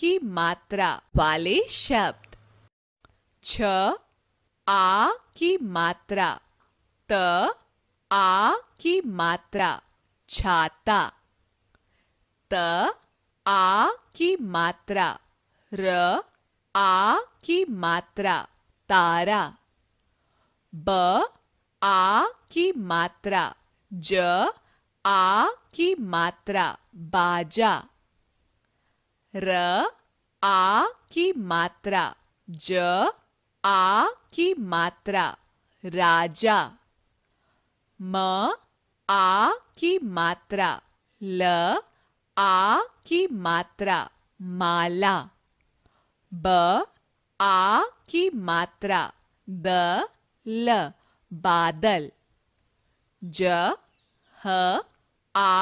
की मात्रा वाले शब्द छ आ की मात्रा त आ की मात्रा छाता त आ की मात्रा र आ की मात्रा तारा ब आ की मात्रा ज आ की मात्रा बाजा र आ की मात्रा ज आ की मात्रा राजा म आ की मात्रा ल आ की मात्रा माला ब आ की मात्रा द ल बादल ज ह आ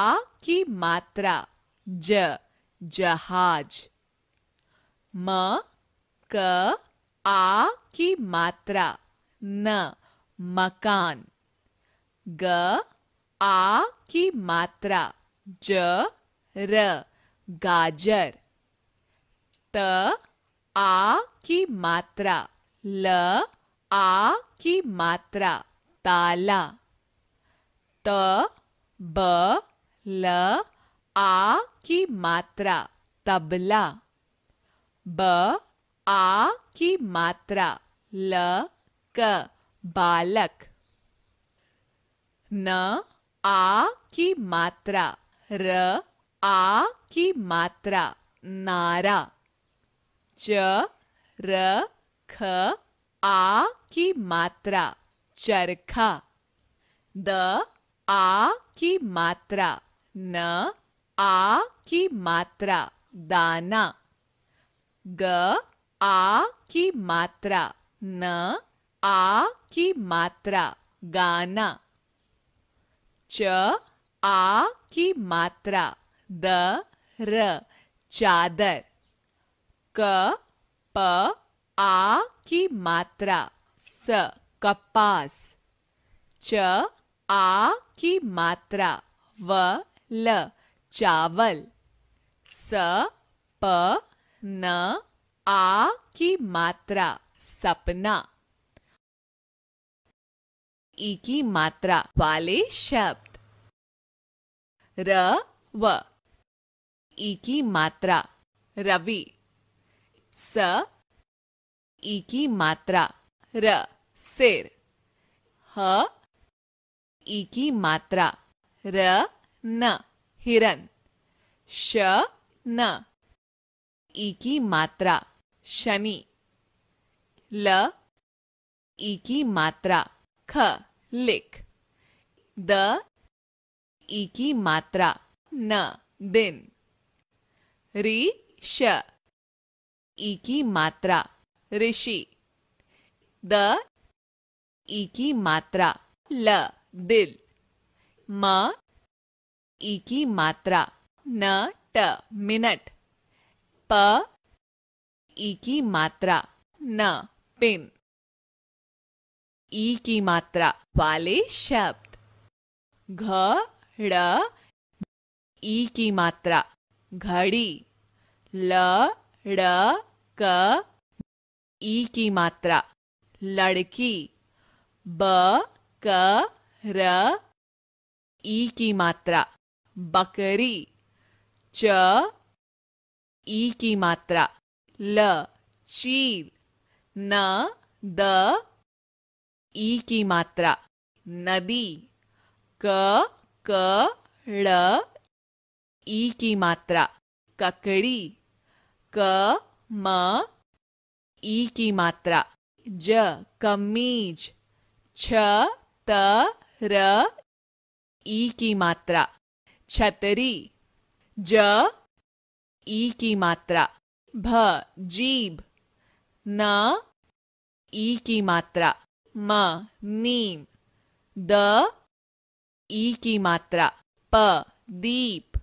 की मात्रा ज जहाज म क आ की मात्रा न मकान ग आ की मात्रा ज र गाजर त आ की मात्रा ल आ की मात्रा ताला त ब ल आ की मात्रा तबला ब आ की मात्रा ल क बालक न आ की मात्रा र आ की मात्रा नारा च र ख आ की मात्रा चरखा द आ की मात्रा न आ की मात्रा दाना ग आ की मात्रा न आ की मात्रा गाना च आ की मात्रा द र चादर क प आ की मात्रा स कपास च आ की मात्रा व ल चावल स प न आ की मात्रा सपना ई की मात्रा वाले शब्द र व ई की मात्रा रवि स ई की मात्रा र सिर ह ई की मात्रा र न हिरन श न ई की मात्रा शनि ल ई की मात्रा ख लिख द ई की मात्रा न दिन रि श ई की मात्रा ऋषि द ई की मात्रा ल दिल म ई e की मात्रा न ट मिनट प ई e की मात्रा न पिन ई e की मात्रा वाले शब्द घ ई की मात्रा घड़ी ल क ई की मात्रा लड़की ब क र ई की मात्रा बकरी च ई की मात्रा ल चील न द ई की मात्रा नदी क क ड़ ई की मात्रा ककड़ी क म ई की मात्रा ज कमीज छ त र ई की मात्रा छतरी ज ई की मात्रा भ जीभ न ई की मात्रा म नीम द ई की मात्रा प दीप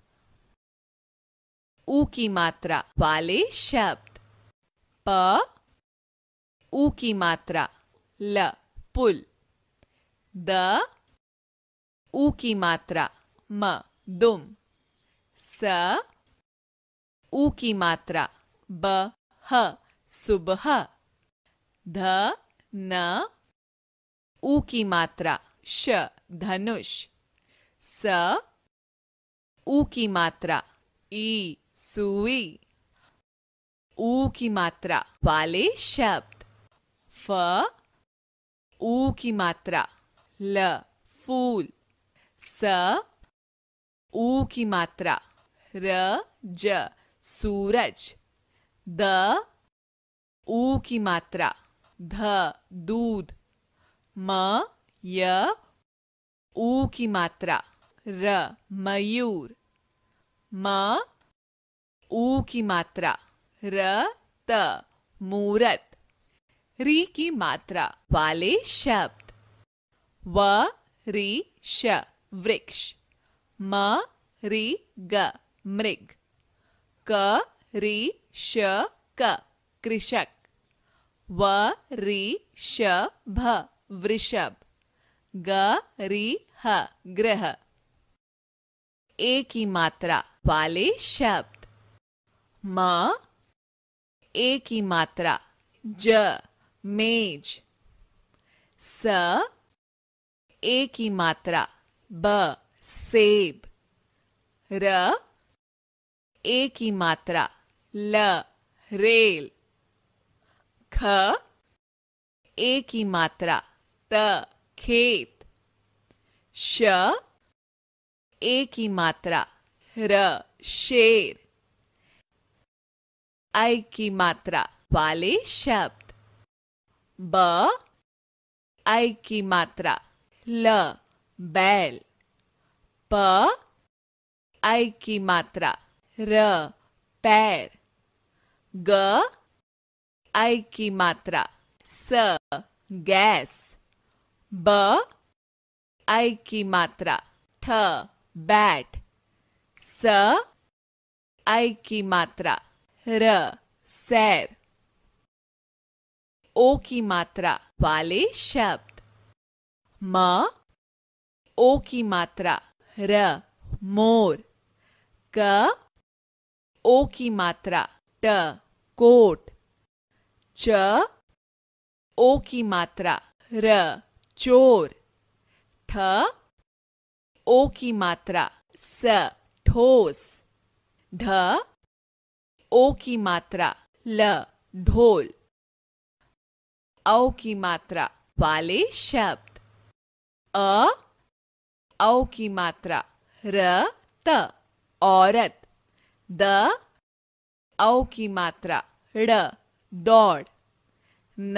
ऊ की मात्रा वाले शब्द प ऊ की मात्रा ल पुल द ऊ की मात्रा म दुम स ऊ की मात्रा ब ह सुबह ध न ऊ की मात्रा श धनुष स उ की मात्रा ई सुई ऊ की मात्रा वाले शब्द फ उ की मात्रा ल फूल स उ की मात्रा र ज सूरज द उ की मात्रा ध दूध म य उ की मात्रा र मयूर म ऊ की मात्रा र त मूरत री की मात्रा वाले शब्द व री श वृक्ष म रि ग मृग क रि श क कृषक व रि श भ वृषभ ग रि ह ग्रह ए की मात्रा वाले शब्द म ए की मात्रा ज मेज स ए की मात्रा ब सेब र ए की मात्रा ल रेल ख ए की मात्रा त खेत श ए की मात्रा र शेर ऐ की मात्रा वाले शब्द ब ऐ की मात्रा ल बैल आई की मात्रा र पैर ग आई की मात्रा स गैस ब आई की मात्रा थ बैट स आई की मात्रा र सैर ओ की मात्रा वाले शब्द म ओ की मात्रा र मोर क ओ की मात्रा ट कोट च ओ की मात्रा र चोर ठ ओ की मात्रा स ठोस ढ ओ की मात्रा ल ढोल औ की मात्रा वाले शब्द अ औ की मात्रा र त औरत द औ की मात्रा ड दौड़ न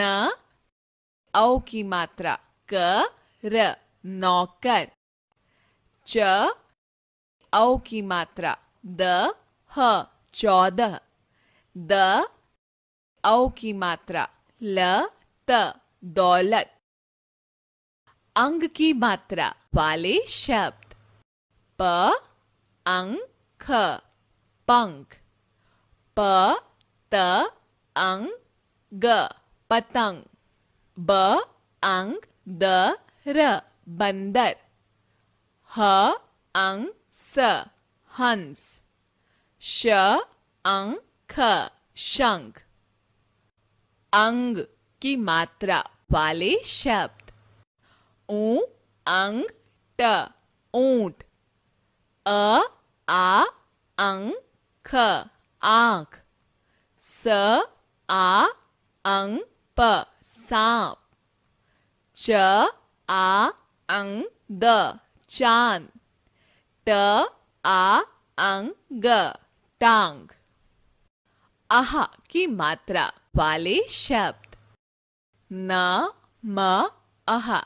औ की मात्रा क र नौकर च औ की मात्रा द ह चौदह द औ की मात्रा ल त दौलत अंग की मात्रा वाले शब्द प अंग ख पंख प त अंग ग पतंग ब अंग द र बंदर ह अंग स हंस श अंग ख शंख अंग की मात्रा वाले शब्द ऊ अंग ट ऊंट अ आ अंग ख आंख स आ अंग प सांप च आ अंग द चांद ट आ अंग ग टांग आहा की मात्रा वाले शब्द न म अहा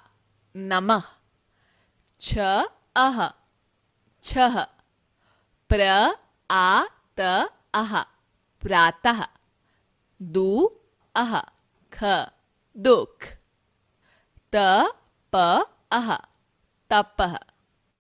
नमः छ अह छह प्र आ त अह प्रातः दु अह ख दुख त प अह तपः